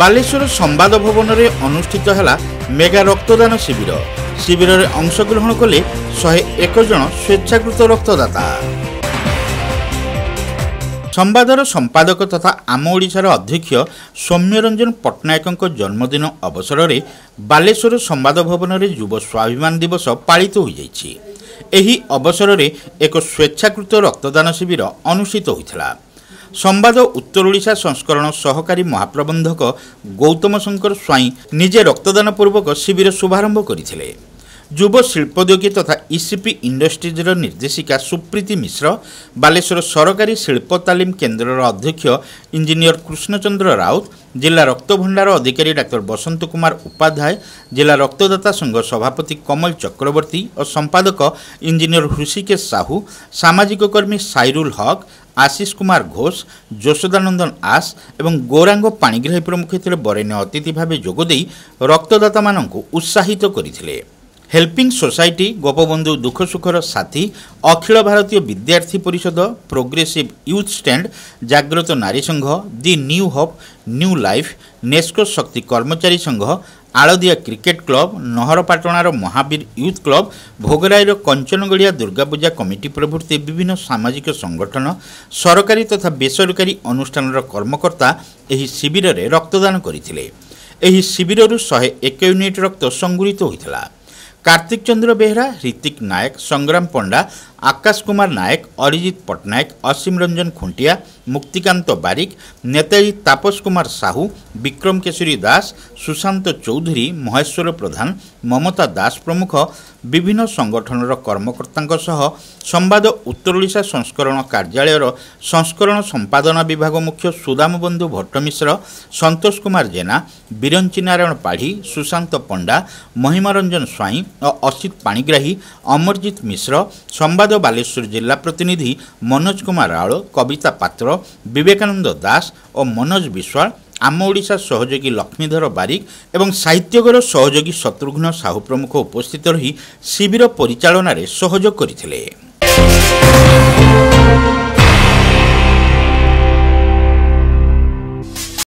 ବାଲେଶ୍ୱର ସମ୍ବାଦ ଭବନରେ ଅନୁଷ୍ଠିତ ହେଲା ମେଗା ରକ୍ତଦାନ ଶିବିର ଶିବିରରେ ଅଂଶଗ୍ରହଣ କଲେ ଶହେ ଏକ ଜଣ ସ୍ୱେଚ୍ଛାକୃତ ରକ୍ତଦାତା ସମ୍ବାଦର ସମ୍ପାଦକ ତଥା ଆମ ଓଡ଼ିଶାର ଅଧ୍ୟକ୍ଷ ସୌମ୍ୟରଞ୍ଜନ ପଟ୍ଟନାୟକଙ୍କ ଜନ୍ମଦିନ ଅବସରରେ ବାଲେଶ୍ୱର ସମ୍ବାଦ ଭବନରେ ଯୁବ ସ୍ୱାଭିମାନ ଦିବସ ପାଳିତ ହୋଇଯାଇଛି ଏହି ଅବସରରେ ଏକ ସ୍ୱେଚ୍ଛାକୃତ ରକ୍ତଦାନ ଶିବିର ଅନୁଷ୍ଠିତ ହୋଇଥିଲା ସମ୍ବାଦ ଉତ୍ତର ଓଡ଼ିଶା ସଂସ୍କରଣ ସହକାରୀ ମହାପ୍ରବନ୍ଧକ ଗୌତମ ଶଙ୍କର ସ୍ୱାଇଁ ନିଜେ ରକ୍ତଦାନ ପୂର୍ବକ ଶିବିର ଶୁଭାରମ୍ଭ କରିଥିଲେ ଯୁବ ଶିଳ୍ପୋଦ୍ୟୋଗୀ ତଥା ଇସିପି ଇଣ୍ଡଷ୍ଟ୍ରିଜ୍ର ନିର୍ଦ୍ଦେଶିକା ସୁପ୍ରୀତି ମିଶ୍ର ବାଲେଶ୍ୱର ସରକାରୀ ଶିଳ୍ପ ତାଲିମ କେନ୍ଦ୍ରର ଅଧ୍ୟକ୍ଷ ଇଞ୍ଜିନିୟର କୃଷ୍ଣଚନ୍ଦ୍ର ରାଉତ ଜିଲ୍ଲା ରକ୍ତଭଣ୍ଡାର ଅଧିକାରୀ ଡାକ୍ତର ବସନ୍ତ କୁମାର ଉପାଧ୍ୟାୟ ଜିଲ୍ଲା ରକ୍ତଦାତା ସଂଘ ସଭାପତି କମଲ ଚକ୍ରବର୍ତ୍ତୀ ଓ ସମ୍ପାଦକ ଇଞ୍ଜିନିୟର ହୃଷିକେଶ ସାହୁ ସାମାଜିକ କର୍ମୀ ସାଇରୁଲ ହକ୍ আশিস কুমার ঘোষ যশোদানন্দন আস এবং গৌরাঙ্গ পাণিগ্রাহী প্রমুখ এতে বরেণ্য অতিথিভাবে যোগ দেই রক্তদাতা উৎসাহিত করে হেল্পিং সোসাইটি গোপবন্ধু দুঃখ সুখর সাথী অখিল ভারতীয় বিদ্যার্থী পরিষদ প্রোগ্রেসিভ ইউথ স্ট্যান্ড জাগ্রত নারী সংঘ the new hope new life নেস্কো শক্তি কর্মচারী সংঘ ଆଳଦିଆ କ୍ରିକେଟ୍ କ୍ଲବ୍ ନହରପାଟଣାର ମହାବୀର ୟୁଥ୍ କ୍ଲବ୍ ଭୋଗରାଇର କଞ୍ଚନଗଡ଼ିଆ ଦୁର୍ଗାପୂଜା କମିଟି ପ୍ରଭୃତି ବିଭିନ୍ନ ସାମାଜିକ ସଂଗଠନ ସରକାରୀ ତଥା ବେସରକାରୀ ଅନୁଷ୍ଠାନର କର୍ମକର୍ତ୍ତା ଏହି ଶିବିରରେ ରକ୍ତଦାନ କରିଥିଲେ ଏହି ଶିବିରରୁ ଶହେ ଏକ ୟୁନିଟ୍ ରକ୍ତ ସଂଗୃହୀତ ହୋଇଥିଲା କାର୍ତ୍ତିକ ଚନ୍ଦ୍ର ବେହେରା ହ୍ରିତିକ ନାୟକ ସଂଗ୍ରାମ ପଣ୍ଡା আকাশ কুমার নায়ক অরিজিৎ পট্টনায়ক অসীম রঞ্জন খুঁটিয়া মুক্তিকান্ত বারিক নেতাজি তাপস কুমার সাহু বিক্রম কেশরী দাস সুশান্ত চৌধুরী মহেশ্বর প্রধান মমতা দাস প্রমুখ বিভিন্ন সংগঠনর কর্মকর্তাঙ্ক সহ ସମ୍ବାଦ ଉତ୍ତରଓଡ଼ିଶା ସଂସ୍କରଣ କାର୍ଯ୍ୟାଳୟର ସଂସ୍କରଣ ସମ୍ପାଦନା ବିଭାଗ ମୁଖ୍ୟ ସୁଦାମବନ୍ଧୁ ଭଟ୍ଟମିଶ୍ର ସନ୍ତୋଷ କୁମାର ଜେନା ବିରଞ୍ଚି ନାରାୟଣ ପାଢ଼ୀ ସୁଶାନ୍ତ ପଣ୍ଡା ମହିମାରଞ୍ଜନ ସ୍ୱାଇଁ ଓ ଅସିତ ପାଣିଗ୍ରାହୀ ଅମରଜିତ ମିଶ୍ର ସମ୍ବାଦ ବାଲେଶ୍ୱର ଜିଲ୍ଲା ପ୍ରତିନିଧି ମନୋଜ କୁମାର ରାଉଳ କବିତା ପାତ୍ର ବିବେକାନନ୍ଦ ଦାସ ଓ ମନୋଜ ବିଶ୍ୱାଳ ଆମ ଓଡ଼ିଶା ସହଯୋଗୀ ଲକ୍ଷ୍ମୀଧର ବାରିକ ଏବଂ ସାହିତ୍ୟଗର ସହଯୋଗୀ ଶତ୍ରୁଘ୍ନ ସାହୁ ପ୍ରମୁଖ ଉପସ୍ଥିତ ରହି ଶିବିର ପରିଚାଳନାରେ ସହଯୋଗ କରିଥିଲେ